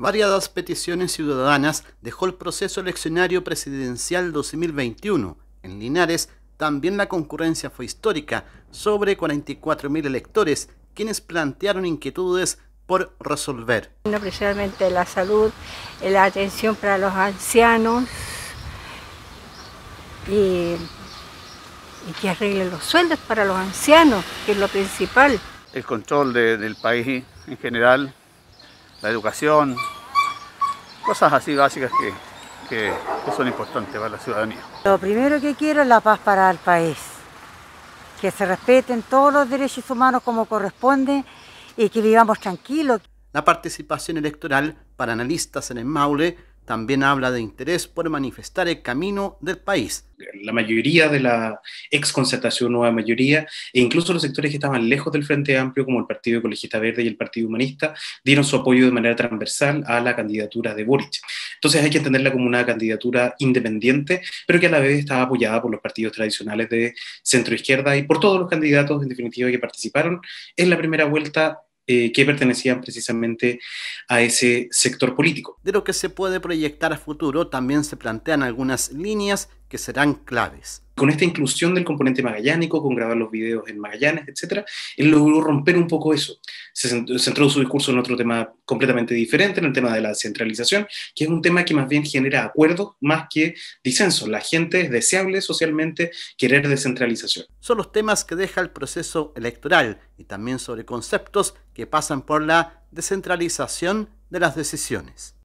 Variadas peticiones ciudadanas dejó el proceso eleccionario presidencial 2021. En Linares también la concurrencia fue histórica, sobre 44.000 electores, quienes plantearon inquietudes por resolver. principalmente la salud, la atención para los ancianos y, que arreglen los sueldos para los ancianos, que es lo principal. El control del país en general la educación, cosas así básicas que, son importantes para la ciudadanía. Lo primero que quiero es la paz para el país, que se respeten todos los derechos humanos como corresponde y que vivamos tranquilos. La participación electoral para analistas en el Maule también habla de interés por manifestar el camino del país. La mayoría de la concertación nueva mayoría, e incluso los sectores que estaban lejos del Frente Amplio, como el Partido Ecologista Verde y el Partido Humanista, dieron su apoyo de manera transversal a la candidatura de Boric. Entonces hay que entenderla como una candidatura independiente, pero que a la vez estaba apoyada por los partidos tradicionales de centro izquierda y por todos los candidatos, en definitiva, que participaron en la primera vuelta eh, que pertenecían precisamente a ese sector político. De lo que se puede proyectar a futuro también se plantean algunas líneas que serán claves con esta inclusión del componente magallánico, con grabar los videos en Magallanes, etc., él logró romper un poco eso. Se centró su discurso en otro tema completamente diferente, en el tema de la descentralización, que es un tema que más bien genera acuerdos más que disenso. La gente es deseable socialmente querer descentralización. Son los temas que deja el proceso electoral y también sobre conceptos que pasan por la descentralización de las decisiones.